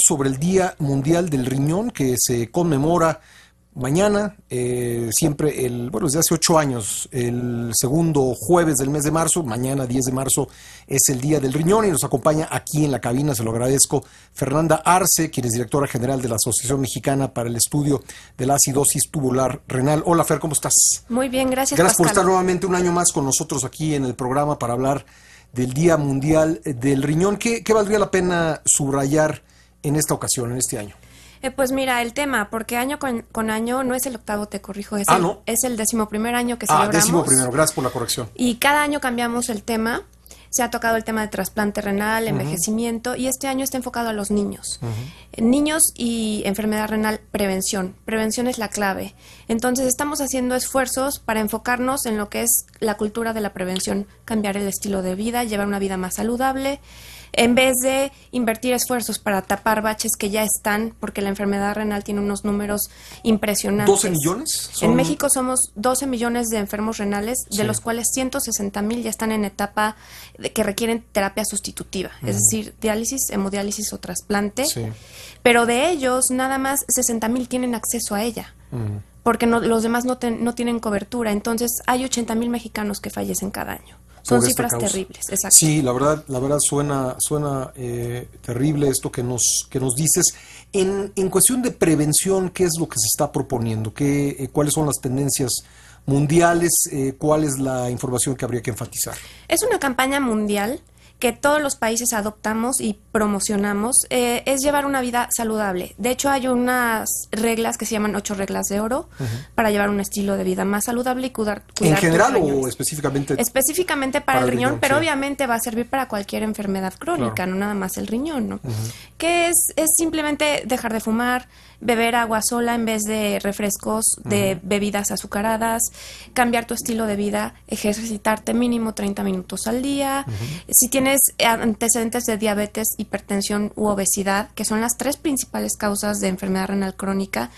sobre el Día Mundial del Riñón que se conmemora mañana, eh, siempre el, bueno, desde hace ocho años, el segundo jueves del mes de marzo, mañana 10 de marzo es el Día del Riñón y nos acompaña aquí en la cabina, se lo agradezco, Fernanda Arce, quien es directora general de la Asociación Mexicana para el Estudio de la Acidosis Tubular Renal. Hola Fer, ¿cómo estás? Muy bien, gracias. Gracias por estar nuevamente un año más con nosotros aquí en el programa para hablar del Día Mundial del Riñón. qué valdría la pena subrayar? en esta ocasión, en este año? Eh, pues mira, el tema, porque año con, año no es el octavo, te corrijo, es, ah, el, ¿no? es año que ah, celebramos. Ah, décimo primero, gracias por la corrección. Y cada año cambiamos el tema. Se ha tocado el tema de trasplante renal, envejecimiento, y este año está enfocado a los niños. Eh, niños y enfermedad renal, prevención. Prevención es la clave. Entonces, estamos haciendo esfuerzos para enfocarnos en lo que es la cultura de la prevención, cambiar el estilo de vida, llevar una vida más saludable en vez de invertir esfuerzos para tapar baches que ya están, porque la enfermedad renal tiene unos números impresionantes. ¿12 millones? En México somos 12 millones de enfermos renales, de los cuales 160 mil ya están en etapa que requieren terapia sustitutiva, es decir, diálisis, hemodiálisis o trasplante. Pero de ellos, nada más 60 mil tienen acceso a ella. Porque los demás no, no tienen cobertura. Entonces, hay 80 mil mexicanos que fallecen cada año. Son este cifras terribles, exacto. Sí, la verdad, la verdad suena, suena eh, terrible esto que nos, que nos dices. En, en, cuestión de prevención, ¿qué es lo que se está proponiendo? ¿Qué, eh, ¿Cuáles son las tendencias mundiales? Eh, ¿Cuál es la información que habría que enfatizar? Es una campaña mundial que todos los países adoptamos y promocionamos eh, es llevar una vida saludable. De hecho, hay unas reglas que se llaman ocho reglas de oro para llevar un estilo de vida más saludable y cuidar. ¿En general o específicamente? Específicamente para, el riñón, pero obviamente va a servir para cualquier enfermedad crónica, no nada más el riñón, ¿no? Que es, es simplemente dejar de fumar, beber agua sola en vez de refrescos, de bebidas azucaradas, cambiar tu estilo de vida, ejercitarte mínimo 30 minutos al día. Si tienes eh, antecedentes de diabetes, hipertensión u obesidad, que son las tres principales causas de enfermedad renal crónica,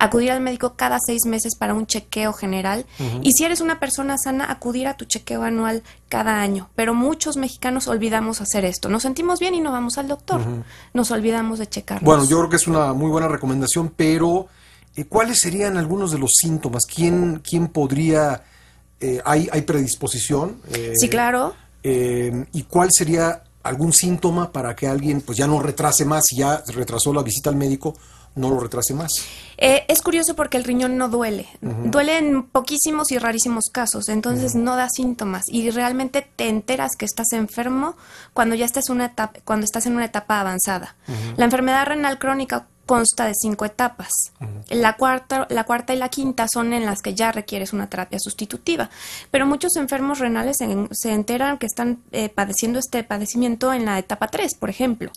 acudir al médico cada seis meses para un chequeo general. Y si eres una persona sana, acudir a tu chequeo anual cada año. Pero muchos mexicanos olvidamos hacer esto. Nos sentimos bien y no vamos al doctor. Nos olvidamos de checar Bueno, yo creo que es una muy buena recomendación, pero eh, ¿cuáles serían algunos de los síntomas? ¿Quién, quién podría... Eh, ¿hay, ¿Hay predisposición? sí, claro. Eh, y cuál sería algún síntoma para que alguien pues ya no retrase más, si ya retrasó la visita al médico, no lo retrase más. Eh, es curioso porque el riñón no duele. Duele en poquísimos y rarísimos casos, entonces no da síntomas y realmente te enteras que estás enfermo cuando ya estás, una etapa, cuando estás en una etapa avanzada. La enfermedad renal crónica consta de cinco etapas. La cuarta, la cuarta y la quinta son en las que ya requieres una terapia sustitutiva, pero muchos enfermos renales se enteran que están eh, padeciendo este padecimiento en la etapa 3, por ejemplo.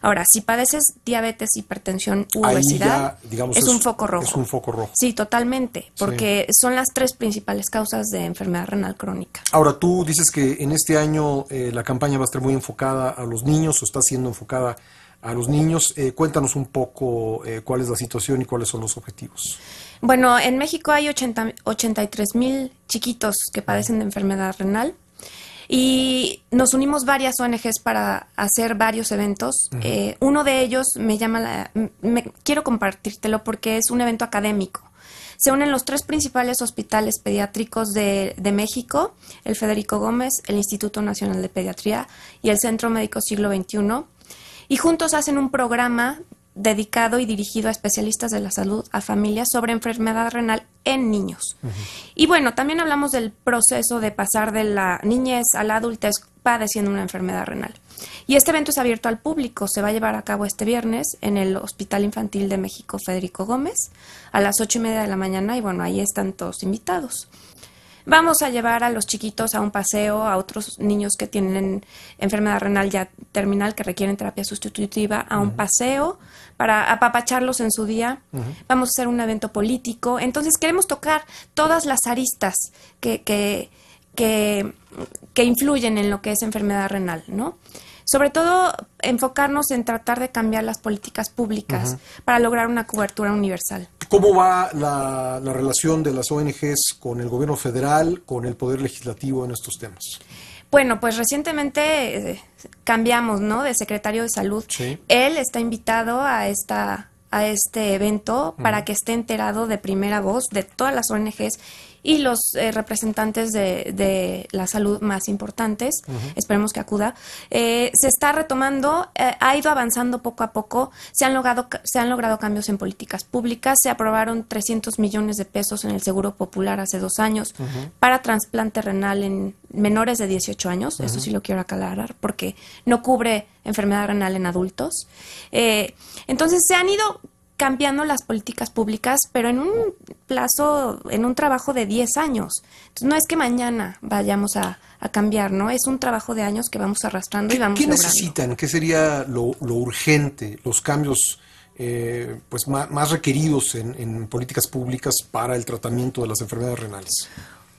Ahora, si padeces diabetes, hipertensión u obesidad, digamos, es, un foco rojo. Es un foco rojo. Sí, totalmente, porque son las tres principales causas de enfermedad renal crónica. Ahora, tú dices que en este año eh, la campaña va a estar muy enfocada a los niños o está siendo enfocada a los niños. Eh, cuéntanos un poco eh, cuál es la situación y cuáles son los objetivos. Bueno, en México hay 80, 83 mil chiquitos que padecen de enfermedad renal y nos unimos varias ONGs para hacer varios eventos. Eh, uno de ellos me llama, quiero compartírtelo porque es un evento académico. Se unen los tres principales hospitales pediátricos de, de México, el Federico Gómez, el Instituto Nacional de Pediatría y el Centro Médico Siglo XXI y juntos hacen un programa dedicado y dirigido a especialistas de la salud, a familias, sobre enfermedad renal en niños. Y bueno, también hablamos del proceso de pasar de la niñez a la adultez padeciendo una enfermedad renal. Y este evento es abierto al público, se va a llevar a cabo este viernes en el Hospital Infantil de México Federico Gómez a las ocho y media de la mañana y bueno, ahí están todos invitados vamos a llevar a los chiquitos a un paseo, a otros niños que tienen enfermedad renal ya terminal, que requieren terapia sustitutiva, a un paseo para apapacharlos en su día. Vamos a hacer un evento político. Entonces queremos tocar todas las aristas que, que, que, que influyen en lo que es enfermedad renal, ¿no? sobre todo enfocarnos en tratar de cambiar las políticas públicas para lograr una cobertura universal. ¿Cómo va la, relación de las ONGs con el gobierno federal, con el poder legislativo en estos temas? Bueno, pues recientemente eh, cambiamos, ¿no? De secretario de salud. Él está invitado a esta a este evento para que esté enterado de primera voz de todas las ONGs y los eh, representantes de, la salud más importantes. Esperemos que acuda. Eh, se está retomando, eh, ha ido avanzando poco a poco. Se han, logrado, se han logrado cambios en políticas públicas. Se aprobaron 300 millones de pesos en el Seguro Popular hace dos años para trasplante renal en menores de 18 años. Eso sí lo quiero aclarar porque no cubre enfermedad renal en adultos. entonces se han ido cambiando las políticas públicas, pero en un plazo, en un trabajo de 10 años. Entonces, no es que mañana vayamos a, cambiar, ¿no? Es un trabajo de años que vamos arrastrando y vamos ¿Qué necesitan? ¿Qué sería lo, urgente, los cambios eh, pues más, requeridos en, políticas públicas para el tratamiento de las enfermedades renales?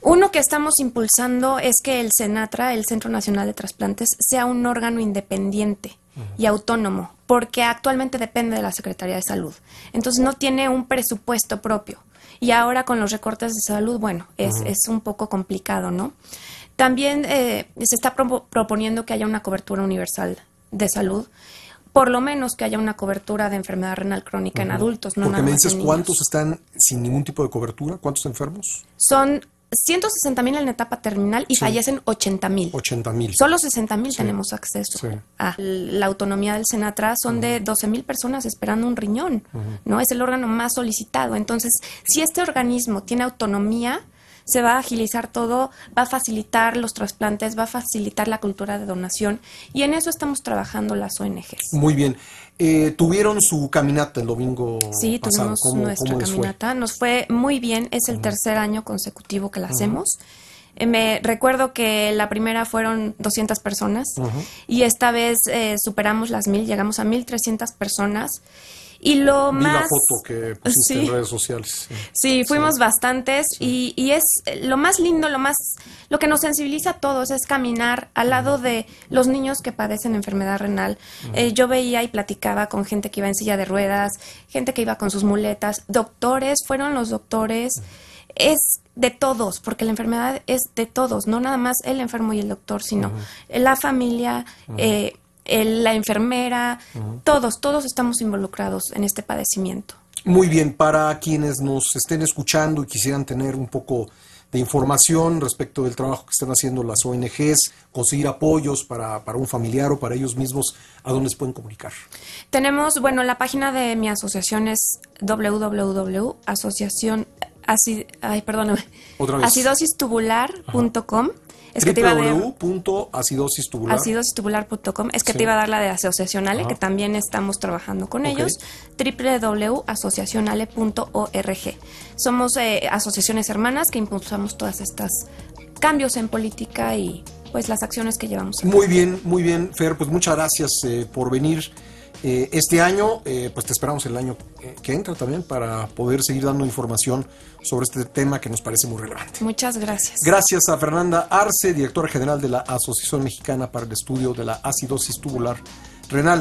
Uno que estamos impulsando es que el SENATRA, el Centro Nacional de Trasplantes, sea un órgano independiente y autónomo porque actualmente depende de la Secretaría de Salud. Entonces no tiene un presupuesto propio. Y ahora con los recortes de salud, bueno, es, es un poco complicado, ¿no? También eh, se está proponiendo que haya una cobertura universal de salud por lo menos que haya una cobertura de enfermedad renal crónica en adultos. No Porque me dices, ¿cuántos están sin ningún tipo de cobertura? ¿Cuántos enfermos? Son 160.000 mil en etapa terminal y fallecen 80 mil. 80 mil. Solo 60.000 tenemos acceso a la autonomía del Senatra. Son de 12 mil personas esperando un riñón, ¿no? Es el órgano más solicitado. Entonces, si este organismo tiene autonomía, se va a agilizar todo, va a facilitar los trasplantes, va a facilitar la cultura de donación y en eso estamos trabajando las ONGs. Muy bien. Eh, tuvieron su caminata el domingo sí, tuvimos nuestra caminata. Nos fue muy bien. Es el tercer año consecutivo que la hacemos. Eh, me recuerdo que la primera fueron 200 personas y esta vez eh, superamos las mil, llegamos a 1.300 personas y lo más... La foto que en redes sociales. Sí, fuimos bastantes y, y, es lo más lindo, lo más... Lo que nos sensibiliza a todos es caminar al lado de los niños que padecen enfermedad renal. Eh, yo veía y platicaba con gente que iba en silla de ruedas, gente que iba con sus muletas, doctores, fueron los doctores. Es de todos, porque la enfermedad es de todos, no nada más el enfermo y el doctor, sino la familia, eh, la enfermera, todos, todos estamos involucrados en este padecimiento. Muy bien, para quienes nos estén escuchando y quisieran tener un poco de información respecto del trabajo que están haciendo las ONGs, conseguir apoyos para, un familiar o para ellos mismos, ¿a dónde se pueden comunicar? Tenemos, bueno, la página de mi asociación es www.asociación... ay, es que te iba a dar... tubular Es que te iba a dar la de Asociación que también estamos trabajando con ellos. www.asociacionale.org. Somos eh, asociaciones hermanas que impulsamos todas estas cambios en política y pues las acciones que llevamos. Muy bien, muy bien, Fer, pues muchas gracias eh, por venir. Eh, este año, eh, pues te esperamos el año que entra también para poder seguir dando información sobre este tema que nos parece muy relevante. Muchas gracias. Gracias a Fernanda Arce, directora general de la Asociación Mexicana para el Estudio de la Acidosis Tubular Renal.